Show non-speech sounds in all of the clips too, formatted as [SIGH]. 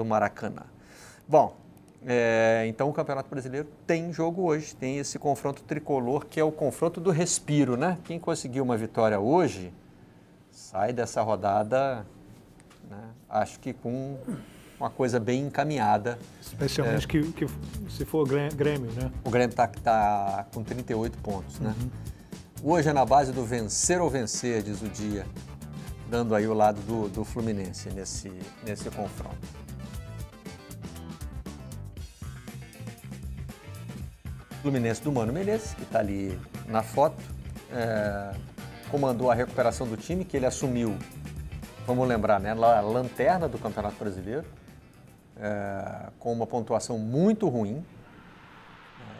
do Maracanã. Bom, é, então o Campeonato Brasileiro tem jogo hoje, tem esse confronto tricolor que é o confronto do respiro, né? Quem conseguiu uma vitória hoje sai dessa rodada, né? acho que com uma coisa bem encaminhada. Especialmente é, que, que, se for Grêmio, né? O Grêmio está tá com 38 pontos, né? Uhum. Hoje é na base do vencer ou vencer, diz o dia, dando aí o lado do, do Fluminense nesse, nesse confronto. Fluminense do Mano Menezes, que está ali na foto, é, comandou a recuperação do time, que ele assumiu, vamos lembrar, né, a lanterna do Campeonato Brasileiro, é, com uma pontuação muito ruim.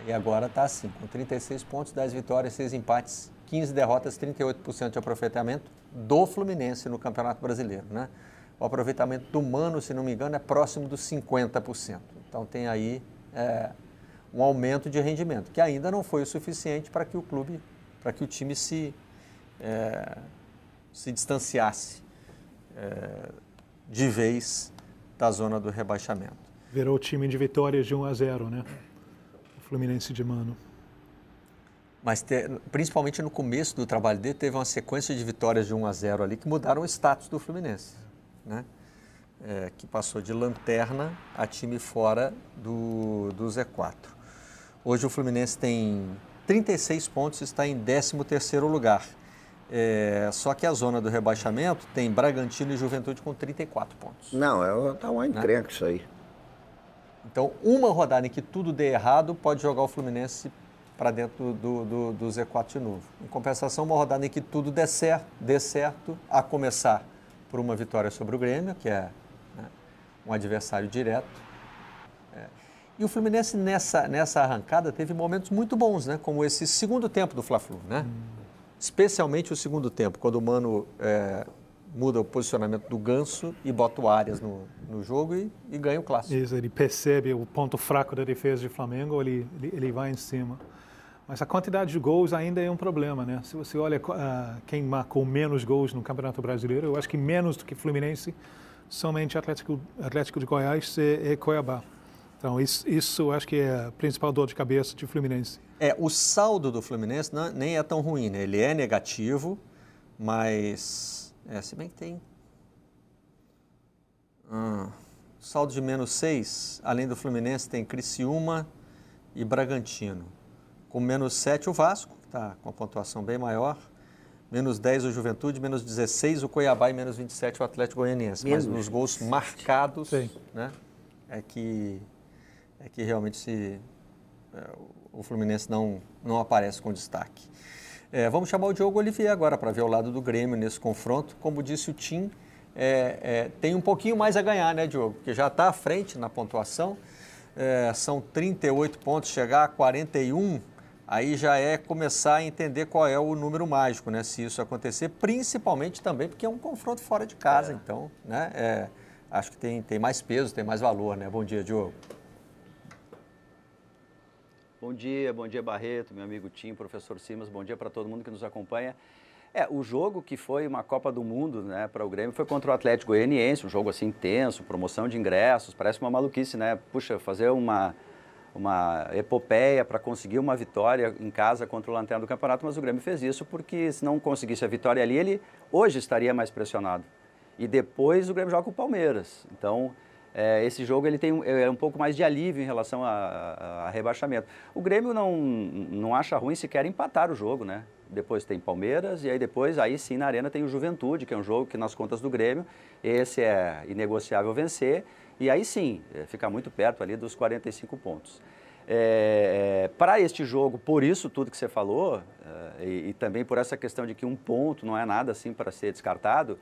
É, e agora está assim, com 36 pontos, 10 vitórias, 6 empates, 15 derrotas, 38% de aproveitamento do Fluminense no Campeonato Brasileiro. Né? O aproveitamento do Mano, se não me engano, é próximo dos 50%. Então tem aí é, um aumento de rendimento, que ainda não foi o suficiente para que o clube, para que o time se, é, se distanciasse é, de vez da zona do rebaixamento. Virou o time de vitórias de 1 a 0, né? O Fluminense de Mano. Mas te, principalmente no começo do trabalho dele, teve uma sequência de vitórias de 1 a 0 ali que mudaram o status do Fluminense, né? É, que passou de lanterna a time fora do, do Z4. Hoje o Fluminense tem 36 pontos e está em 13º lugar. É, só que a zona do rebaixamento tem Bragantino e Juventude com 34 pontos. Não, está é uma né? encrenca né? isso aí. Então, uma rodada em que tudo dê errado pode jogar o Fluminense para dentro do, do, do, Z4 de novo. Em compensação, uma rodada em que tudo dê certo, dê certo a começar por uma vitória sobre o Grêmio, que é né, um adversário direto. É. E o Fluminense nessa, nessa arrancada teve momentos muito bons, né? Como esse segundo tempo do Fla-Flu, né? Hum. Especialmente o segundo tempo, quando o Mano é, muda o posicionamento do Ganso e bota o Arias no, no jogo e, e, ganha o clássico. Isso, ele percebe o ponto fraco da defesa de Flamengo, ele, ele, ele, vai em cima. Mas a quantidade de gols ainda é um problema, né? Se você olha uh, quem marcou menos gols no Campeonato Brasileiro, eu acho que menos do que Fluminense, somente Atlético, Atlético de Goiás e, e Cuiabá. Então, isso, isso acho que é a principal dor de cabeça de Fluminense. É, o saldo do Fluminense não, é, nem é tão ruim, né? Ele é negativo, mas. É, se bem que tem. Hum, saldo de menos 6, além do Fluminense, tem Criciúma e Bragantino. Com menos 7, o Vasco, que está com a pontuação bem maior menos 10 o Juventude, menos 16 o Cuiabá e menos 27 o Atlético Goianiense. Menos Mas nos gols marcados, né, é que é que realmente se, é, o Fluminense não, não aparece com destaque. É, vamos chamar o Diogo Olivier agora para ver o lado do Grêmio nesse confronto. Como disse o Tim, é, é tem um pouquinho mais a ganhar, né, Diogo? Porque já está à frente na pontuação. É, são 38 pontos, chegar a 41 aí já é começar a entender qual é o número mágico, né? Se isso acontecer, principalmente também porque é um confronto fora de casa, é. então, né? É, acho que tem, tem mais peso, tem mais valor, né? Bom dia, Diogo. Bom dia, bom dia Barreto, meu amigo Tim, professor Simas, bom dia para todo mundo que nos acompanha. É, o jogo que foi uma Copa do Mundo, né, para o Grêmio foi contra o Atlético Goianiense, um jogo assim intenso, promoção de ingressos, parece uma maluquice, né? Puxa, fazer uma uma epopeia para conseguir uma vitória em casa contra o Lanterna do Campeonato, mas o Grêmio fez isso porque se não conseguisse a vitória ali, ele hoje estaria mais pressionado. E depois o Grêmio joga com o Palmeiras. Então, é, esse jogo ele tem é um pouco mais de alívio em relação a, a, a, rebaixamento. O Grêmio não, não acha ruim sequer empatar o jogo, né? Depois tem Palmeiras e aí depois, aí sim, na arena tem o Juventude, que é um jogo que nas contas do Grêmio, esse é inegociável vencer. E aí sim, é, fica muito perto ali dos 45 pontos. É, é, para este jogo, por isso tudo que você falou, é, e, e, também por essa questão de que um ponto não é nada assim para ser descartado,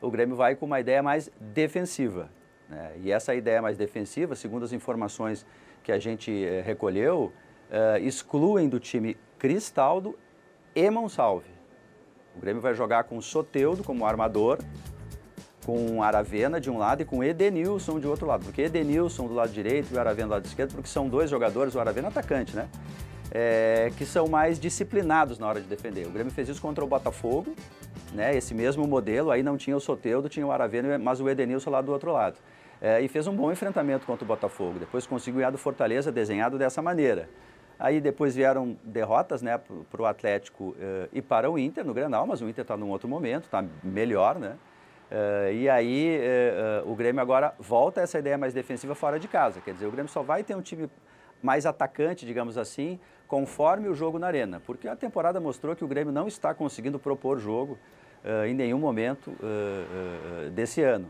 o Grêmio vai com uma ideia mais defensiva. Né? E essa ideia mais defensiva, segundo as informações que a gente eh, recolheu, eh, excluem do time Cristaldo e Monsalve. O Grêmio vai jogar com Soteudo como armador, com Aravena de um lado e com Edenilson de outro lado. Porque Edenilson do lado direito e o Aravena do lado esquerdo, porque são dois jogadores, o Aravena é atacante, né? É, que são mais disciplinados na hora de defender. O Grêmio fez isso contra o Botafogo, né? Esse mesmo modelo, aí não tinha o Soteudo, tinha o Aravena, mas o Edenilson lá do outro lado é, e fez um bom enfrentamento contra o Botafogo. Depois conseguiu ganhar do Fortaleza desenhado dessa maneira. Aí depois vieram derrotas né, para o Atlético eh, e para o Inter no Grenal, mas o Inter está num outro momento, está melhor, né? Eh, e aí eh, o Grêmio agora volta a essa ideia mais defensiva fora de casa. Quer dizer, o Grêmio só vai ter um time mais atacante, digamos assim, conforme o jogo na arena. Porque a temporada mostrou que o Grêmio não está conseguindo propor jogo em nenhum momento desse ano.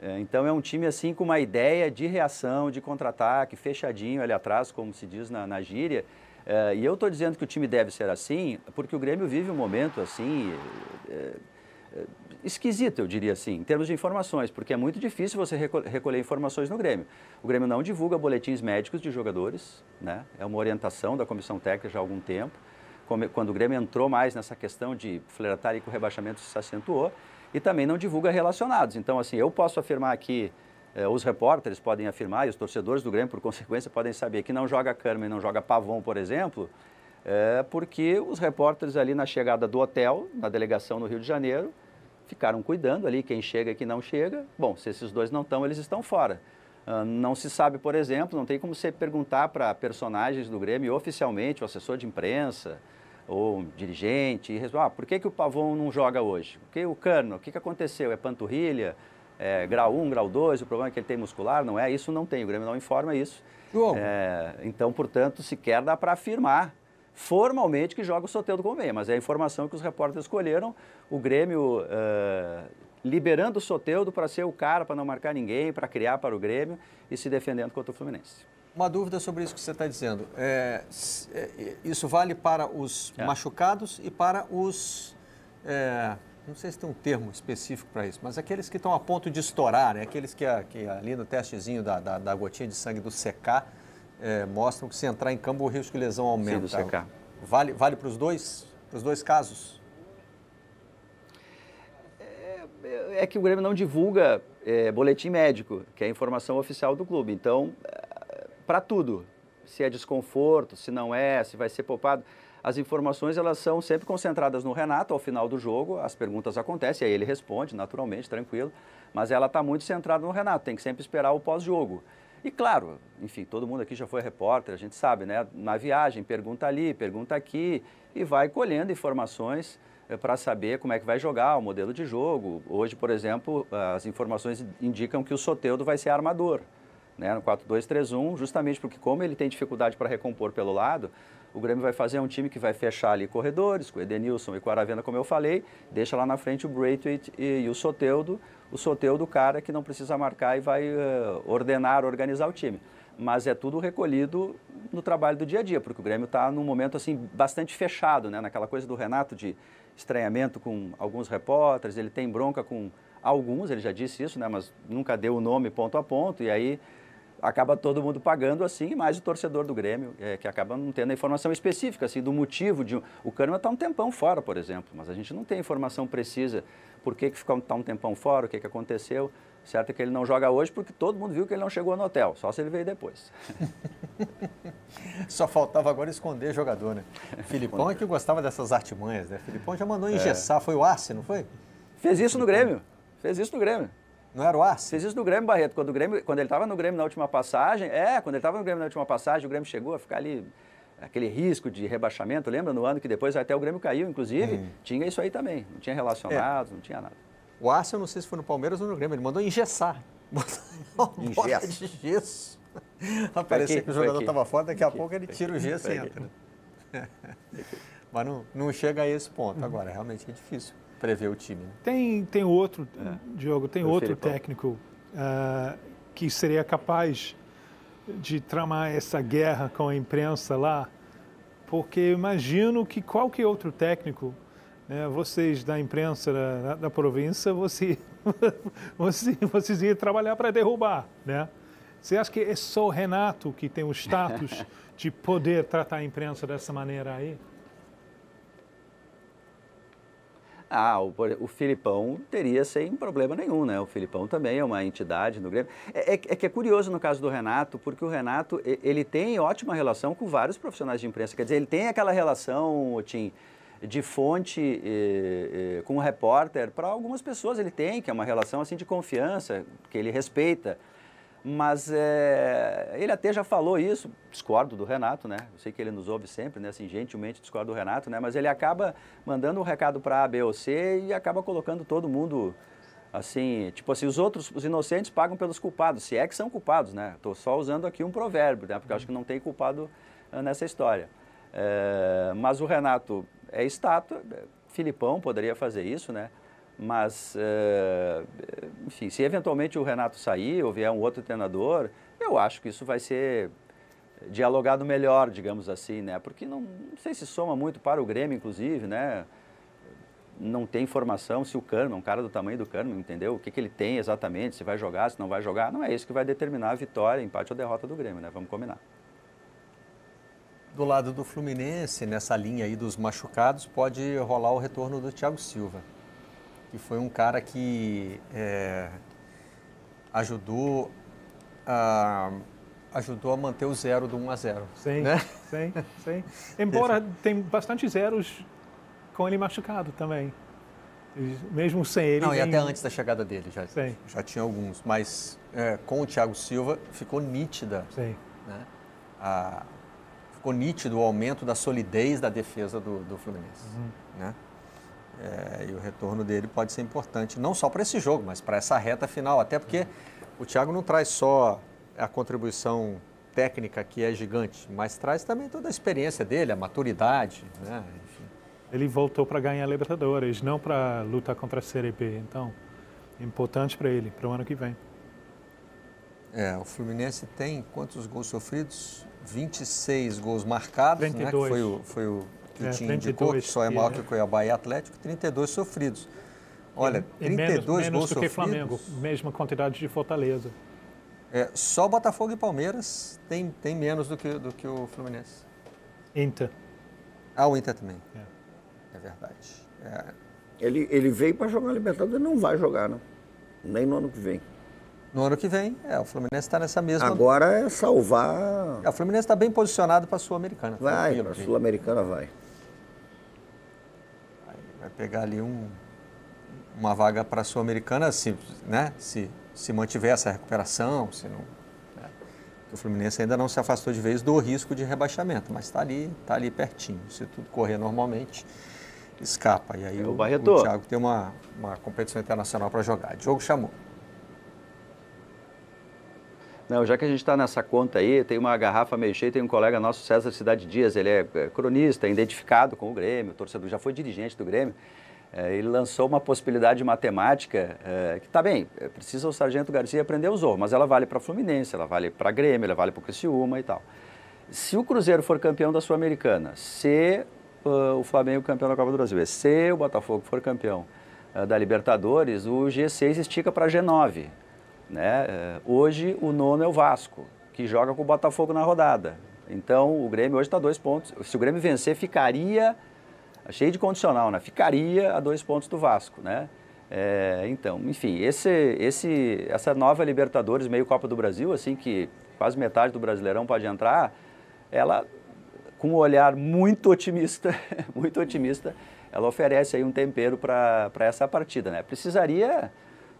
É, então é um time assim com uma ideia de reação, de contra-ataque, fechadinho ali atrás, como se diz na, na gíria. É, e eu estou dizendo que o time deve ser assim, porque o Grêmio vive um momento assim é, esquisito, eu diria assim, em termos de informações, porque é muito difícil você recolher informações no Grêmio. O Grêmio não divulga boletins médicos de jogadores, né? é uma orientação da comissão técnica já há algum tempo. Quando o Grêmio entrou mais nessa questão de flertar com o rebaixamento, se acentuou e também não divulga relacionados. Então, assim, eu posso afirmar aqui, eh, os repórteres podem afirmar, e os torcedores do Grêmio, por [LAUGHS] consequência, podem saber que não joga e não joga Pavon, por exemplo, eh, porque os repórteres ali na chegada do hotel, na delegação no Rio de Janeiro, ficaram cuidando ali, quem chega e quem não chega. Bom, se esses dois não estão, eles estão fora. Uh, não se sabe, por exemplo, não tem como você perguntar para personagens do Grêmio oficialmente, o assessor de imprensa, ou um dirigente, e resolve, ah, por que, que o Pavon não joga hoje? Porque o Cano, o que, que aconteceu? É panturrilha? É, grau 1, grau 2, o problema é que ele tem muscular, não é? Isso não tem, o Grêmio não informa isso. É, então, portanto, sequer dá para afirmar formalmente que joga o Soteldo com meia, mas é a informação que os repórteres escolheram. O Grêmio uh, liberando o Soteldo para ser o cara, para não marcar ninguém, para criar para o Grêmio e se defendendo contra o Fluminense. Uma dúvida sobre isso que você está dizendo. É, é, é, isso vale para os é. machucados e para os. É, não sei se tem um termo específico para isso, mas aqueles que estão a ponto de estourar, né? aqueles que, que, ali no testezinho da, da, da, gotinha de sangue do secar é, mostram que se entrar em campo o risco de lesão aumenta. Sim, do secar. Vale, vale para os dois, para os dois casos? é que o Grêmio não divulga é, boletim médico, que é a informação oficial do clube. Então, para tudo. Se é desconforto, se não é, se vai ser poupado. As informações elas são sempre concentradas no Renato ao final do jogo. As perguntas acontecem, aí ele responde naturalmente, tranquilo. Mas ela está muito centrada no Renato. Tem que sempre esperar o pós-jogo. E claro, enfim, todo mundo aqui já foi repórter, a gente sabe, né? Na viagem, pergunta ali, pergunta aqui e vai colhendo informações eh, para saber como é que vai jogar, o modelo de jogo. Hoje, por exemplo, as informações indicam que o Soteudo vai ser armador né, no 4-2-3-1, justamente porque como ele tem dificuldade para recompor pelo lado, o Grêmio vai fazer é um time que vai fechar ali corredores, com Edenilson e com Aravena, como eu falei, deixa lá na frente o Braithwaite e, e o Soteudo, o Soteudo o cara que não precisa marcar e vai uh, ordenar, organizar o time. Mas é tudo recolhido no trabalho do dia a dia, porque o Grêmio está num momento assim bastante fechado, né, naquela coisa do Renato de estranhamento com alguns repórteres, ele tem bronca com alguns, ele já disse isso, né, mas nunca deu o nome ponto a ponto, e aí acaba todo mundo pagando assim, mais o torcedor do Grêmio, é, que acaba não tendo a informação específica assim, do motivo de. O Kahneman está um tempão fora, por exemplo, mas a gente não tem informação precisa por que está que tá um tempão fora, o que, que aconteceu. Certo é que ele não joga hoje porque todo mundo viu que ele não chegou no hotel, só se ele veio depois. [LAUGHS] Só faltava agora esconder jogador, né? [LAUGHS] Filipão é que gostava dessas artimanhas, né? Filipão já mandou é. engessar, é. foi o Arce, não foi? Fez isso no Grêmio. Fez isso no Grêmio. Não era o Arce? Fez isso no Grêmio, Barreto. Quando, o Grêmio, quando ele estava no Grêmio na última passagem, é, quando ele estava no Grêmio na última passagem, o Grêmio chegou a ficar ali aquele risco de rebaixamento, lembra? No ano que depois até o Grêmio caiu, inclusive, uhum. tinha isso aí também. Não tinha relacionados, é. não tinha nada. O Arce, eu não sei se foi no Palmeiras ou no Grêmio, ele mandou engessar. Botou [LAUGHS] Engessa. de gesso. Parecia que o jogador estava fora, daqui a pouco ele tira o gesso e entra. [LAUGHS] Mas não, não chega a esse ponto. Uhum. Agora, realmente é difícil prevê o time. Né? Tem, tem outro, é. Diogo, tem Eu outro técnico uh, que seria capaz de tramar essa guerra com a imprensa lá, porque imagino que qualquer outro técnico, né, vocês da imprensa da, da província, você, [LAUGHS] você, vocês iam trabalhar para derrubar, né? Você acha que é só o Renato que tem o status [LAUGHS] de poder tratar a imprensa dessa maneira aí? Ah, o, o Filipão teria sem problema nenhum, né? O Filipão também é uma entidade no Grêmio. É, é, é, que é curioso no caso do Renato, porque o Renato, ele tem ótima relação com vários profissionais de imprensa. Quer dizer, ele tem aquela relação, Tim, de fonte com o repórter para algumas pessoas ele tem que é uma relação assim de confiança que ele respeita mas é, ele até já falou isso, discordo do Renato, né? Eu sei que ele nos ouve sempre, né? Assim, gentilmente discordo do Renato, né? Mas ele acaba mandando um recado para A, B ou C e acaba colocando todo mundo assim, tipo assim, os outros, os inocentes pagam pelos culpados, se é que são culpados, né? Estou só usando aqui um provérbio, né? Porque eu acho que não tem culpado eh, nessa história. É, mas o Renato é estátua, Filipão poderia fazer isso, né? Mas, eh, enfim, se eventualmente o Renato sair ou vier um outro treinador, eu acho que isso vai ser dialogado melhor, digamos assim, né? Porque não, não sei se soma muito para o Grêmio, inclusive, né? não tem informação se o Cano, um cara do tamanho do Cano, entendeu? O que, que ele tem exatamente, se vai jogar, se não vai jogar. Não é isso que vai determinar a vitória, empate ou derrota do Grêmio, né? Vamos combinar. Do lado do Fluminense, nessa linha aí dos machucados, pode rolar o retorno do Thiago Silva que foi um cara que é, ajudou a ajudou a manter o zero do 1 a 0. Sim, né? sim, [LAUGHS] sim. Embora tem bastante zeros com ele machucado também. Mesmo sem ele. Não, nem... e até antes da chegada dele já, sim. já tinha alguns. Mas é, com o Thiago Silva ficou nítida. Sim. Né? A, ficou nítido o aumento da solidez da defesa do, do Fluminense. Uhum. Né? É, e o retorno dele pode ser importante, não só para esse jogo, mas para essa reta final. Até porque o Thiago não traz só a contribuição técnica que é gigante, mas traz também toda a experiência dele, a maturidade, né? Enfim. Ele voltou para ganhar a Libertadores, não para lutar contra a Série B. Então, é importante para ele, para o ano que vem. É, o Fluminense tem quantos gols sofridos? 26 gols marcados, 22. né? Que foi o, foi o que é, te indicou, que só é maior é. que o Cuiabá e Atlético, 32 sofridos. Olha, e, 32 e menos, menos gols do sofridos. Flamengo, mesma quantidade de Fortaleza. É, só Botafogo e Palmeiras tem, tem menos do que, do que o Fluminense. Inter. Ah, o Inter também. É, é verdade. É. Ele, ele veio para jogar a Libertadores, não vai jogar, não. Nem no ano que vem. No ano que vem, é, o Fluminense está nessa mesma. Agora é salvar. É, o Fluminense está bem posicionado para a Sul-Americana. Vai, a Sul-Americana vai vai pegar ali um, uma vaga para a Sul-Americana se, né, se, se mantiver essa recuperação, se não. Né? O Fluminense ainda não se afastou de vez do risco de rebaixamento, mas está ali, tá ali pertinho. Se tudo correr normalmente, escapa. E aí é o, o, o Thiago tem uma, uma competição internacional para jogar. Diogo chamou. Não, já que a gente está nessa conta aí, tem uma garrafa meio cheia, tem um colega nosso, César Cidade Dias, ele é, é cronista, é identificado com o Grêmio, torcedor, já foi dirigente do Grêmio. É, ele lançou uma possibilidade matemática que está bem, precisa o Sargento Garcia aprender os Zorro, mas ela vale para Fluminense, ela vale para Grêmio, ela vale para o Criciúma e tal. Se o Cruzeiro for campeão da Sul-Americana, se uh, o Flamengo campeão da Copa do Brasil, se o Botafogo for campeão uh, da Libertadores, o G6 estica para G9. Né? Eh, hoje o nono é o Vasco, que joga com o Botafogo na rodada. Então o Grêmio hoje está dois pontos. Se o Grêmio vencer, ficaria tá cheio de condicional, né? Ficaria a dois pontos do Vasco, né? É, então, enfim, esse, esse, essa nova Libertadores meio Copa do Brasil, assim que quase metade do brasileirão pode entrar, ela com um olhar muito otimista, [LAUGHS] muito otimista, ela oferece aí um tempero para essa partida, né? Precisaria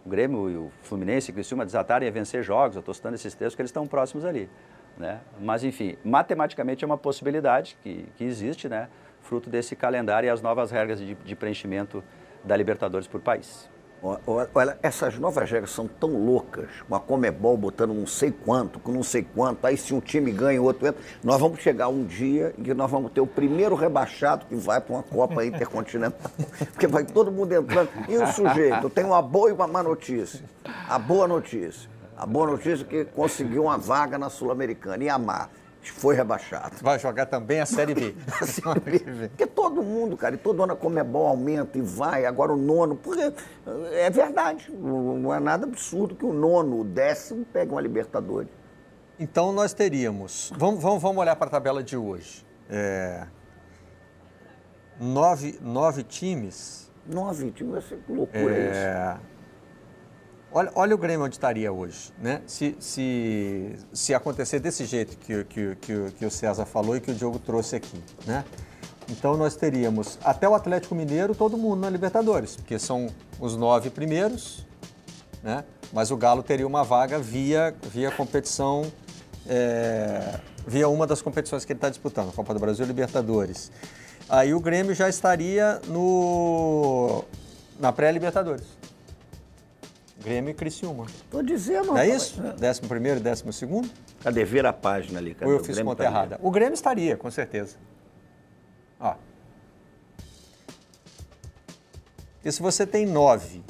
o Grêmio e o Fluminense, Criciúma desatarem a vencer jogos, eu estou citando esses textos que eles estão próximos ali. Né? Mas, enfim, matematicamente é uma possibilidade que, que existe, né? fruto desse calendário e as novas regras de, de preenchimento da Libertadores por país. Olha, essas novas regras são tão loucas, com a Comebol botando não sei quanto, com não sei quanto, aí se um time ganha, o outro entra. Nós vamos chegar um dia em que nós vamos ter o primeiro rebaixado que vai para uma Copa Intercontinental, [LAUGHS] porque vai todo mundo entrando. E o sujeito, eu tenho uma boa e uma má notícia. A boa notícia. A boa notícia é que conseguiu uma vaga na Sul-Americana, e a má foi rebaixado. Vai jogar também a Série B. [LAUGHS] a série B. Porque todo mundo, cara, e todo ano a Comebol é aumenta e vai, agora o nono, porque eh, é verdade, não é nada absurdo que o nono, o décimo, pegue uma Libertadores. Então nós teríamos, vamos, vamos, vamos olhar para a tabela de hoje, é... nove, nove times... Nove times, que loucura é, é isso? Olha, olha o Grêmio onde estaria hoje, né? Se, se, se acontecer desse jeito que, que, que, que o César falou e que o Diogo trouxe aqui, né? Então nós teríamos até o Atlético Mineiro, todo mundo na Libertadores, porque são os nove primeiros, né? Mas o Galo teria uma vaga via, via competição, é, via uma das competições que ele está disputando, Copa do Brasil e Libertadores. Aí o Grêmio já estaria no, na pré-Libertadores. Grêmio e Criciúma. Tô dizendo, Não é isso? Décimo primeiro e décimo segundo? Cadê? Ver a página ali. Cadê? Ou eu fiz conta tá errada. O Grêmio estaria, com certeza. Ó. E se você tem nove?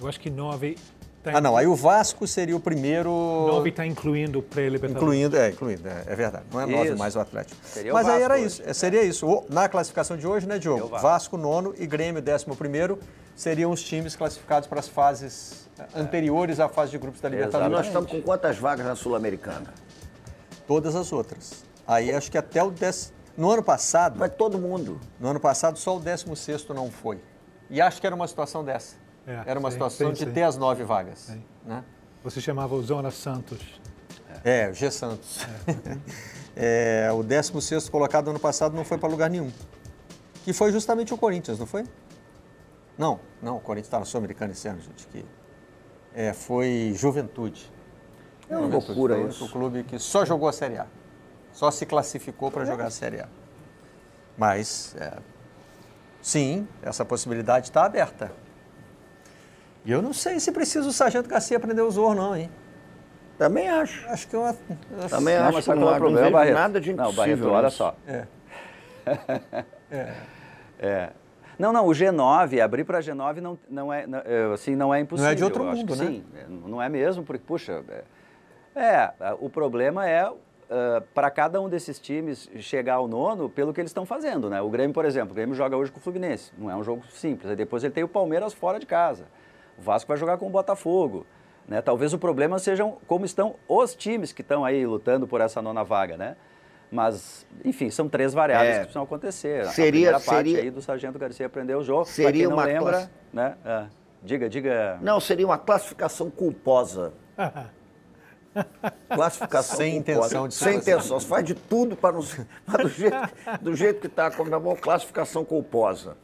Eu acho que nove... Tá ah, não. Aí o Vasco seria o primeiro... Nove está incluindo o pré-libertadores. Incluindo, é, incluindo. É, é, verdade. Não é nove mais o Atlético. Seria Mas o aí era hoje. isso. Seria isso. Na classificação de hoje, né, Diogo? Vasco. Vasco, nono e Grêmio, décimo primeiro seriam os times classificados para as fases eh, anteriores à fase de grupos da é, Libertadores. Nós estamos com quantas vagas na Sul-Americana? Todas as outras. Aí acho que até o décimo. No ano passado. Mas todo mundo. No ano passado, só o 16 não foi. E acho que era uma situação dessa. É, era uma sim, situação sim, de sim. as nove vagas. Né? Você chamava o Zona Santos. É, o G Santos. É. [LAUGHS] é, o 16 colocado ano passado não foi para lugar nenhum. Que foi justamente o Corinthians, não foi? Não, não, o Corinthians está na Sul-Americana esse ano, gente. Que, é, foi Juventude. É uma loucura foi isso. O clube que só jogou a Série A. Só se classificou para é. jogar a Série A. Mas, é, sim, essa possibilidade está aberta. E eu não sei se precisa o Sargento Garcia prender o Zorro, não, hein? Também acho. Acho que eu. Acho... Também acho, que não, não é problema, Barreto. Nada de impossível. Não, Barreto, olha né? só. É. [LAUGHS] é. é. Não, não, o G9, abrir para G9 não, não, é, não, é, assim, não é impossível. Não é de outro mundo, né? Sim, não é mesmo, porque, puxa, é, é o problema é uh, para cada um desses times chegar ao nono pelo que eles estão fazendo, né? O Grêmio, por exemplo, o Grêmio joga hoje com o Fluminense, não é um jogo simples. Aí depois ele tem o Palmeiras fora de casa. O Vasco vai jogar com o Botafogo. Né? Talvez o problema sejam como estão os times que estão aí lutando por essa nona vaga, né? Mas, enfim, são três variáveis é, que precisam acontecer. Seria, a primeira seria, parte aí do Sargento Garcia aprender o jogo. Seria não uma lembra, né? Ah, diga, diga. Não, seria uma classificação culposa. [LAUGHS] classificação sem culposa. intenção de sem intenção. Você faz de tudo para não, [LAUGHS] mas do jeito, do jeito que está, como na mão, classificação culposa.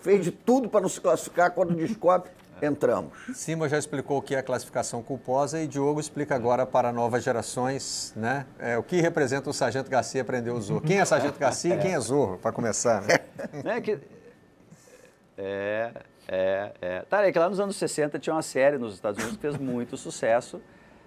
Fez de tudo para não se classificar quando descobre é. entramos. Cima já explicou o que é a classificação culposa e Diogo explica agora para novas gerações, né? É, o que representa o Sargento Garcia prender o Zorro. Quem é Sargento Garcia e quem é Zorro, para começar, né? [LAUGHS] É, é, é, é. Tá, é que lá nos anos 60 tinha uma série nos Estados Unidos que fez muito sucesso,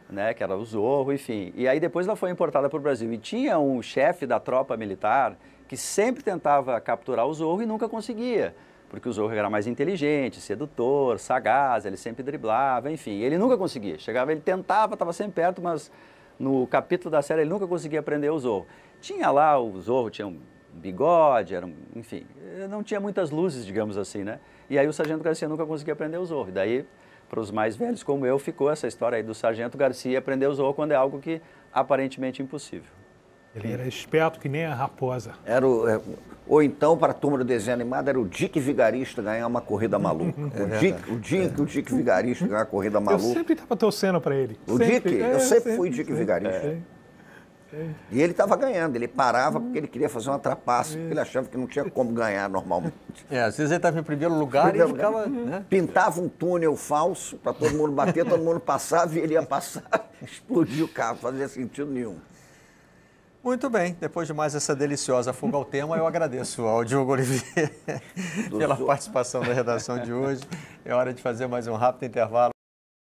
né? Que era o Zorro, enfim. E aí depois ela foi importada para o Brasil. E tinha um chefe da tropa militar que sempre tentava capturar o Zorro e nunca conseguia porque o Zorro era mais inteligente, sedutor, sagaz, ele sempre driblava, enfim. Ele nunca conseguia. Chegava, ele tentava, estava sempre perto, mas no capítulo da série ele nunca conseguia aprender o Zorro. Tinha lá, o Zorro tinha um bigode, era um, enfim, não tinha muitas luzes, digamos assim, né? E aí o Sargento Garcia nunca conseguia aprender o Zorro. E daí, para os mais velhos como eu, ficou essa história aí do Sargento Garcia aprender o Zorro quando é algo que aparentemente é impossível. Ele era esperto que nem a raposa. Era o, é, ou então, para a turma do desenho animado, era o Dick Vigarista ganhar uma corrida uhum. maluca. É o, Dick, o dia em que o Dick Vigarista ganhar uma corrida maluca. Eu sempre estava torcendo para ele. O sempre. Dick? É, eu sempre, sempre fui Dick sempre, Vigarista. É. é. E ele estava ganhando, ele parava porque ele queria fazer uma trapaça, porque ele é. achava que não tinha como ganhar normalmente. É, às vezes ele estava em primeiro lugar primeiro e ficava. Né? Pintava um túnel falso para todo mundo bater, todo mundo passava e ele ia passar, [LAUGHS] explodia o carro, fazia sentido nenhum. Muito bem, depois de mais essa deliciosa fuga ao tema, eu agradeço ao Diogo Oliveira pela participação na redação de hoje. É hora de fazer mais um rápido intervalo.